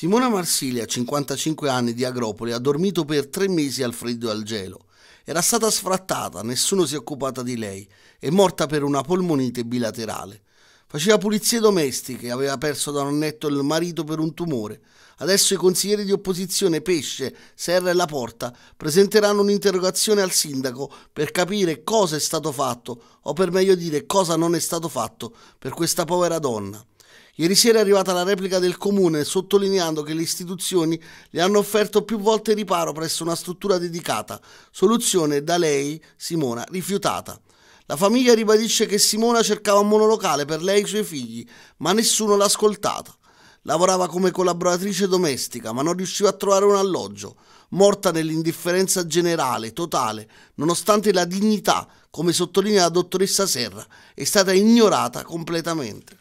Simona Marsilia, 55 anni di Agropoli, ha dormito per tre mesi al freddo e al gelo. Era stata sfrattata, nessuno si è occupata di lei, è morta per una polmonite bilaterale. Faceva pulizie domestiche, aveva perso da un annetto il marito per un tumore. Adesso i consiglieri di opposizione Pesce, Serra e La Porta presenteranno un'interrogazione al sindaco per capire cosa è stato fatto, o per meglio dire cosa non è stato fatto, per questa povera donna. Ieri sera è arrivata la replica del comune sottolineando che le istituzioni le hanno offerto più volte riparo presso una struttura dedicata, soluzione da lei, Simona, rifiutata. La famiglia ribadisce che Simona cercava un monolocale per lei e i suoi figli, ma nessuno l'ha ascoltata. Lavorava come collaboratrice domestica, ma non riusciva a trovare un alloggio. Morta nell'indifferenza generale, totale, nonostante la dignità, come sottolinea la dottoressa Serra, è stata ignorata completamente.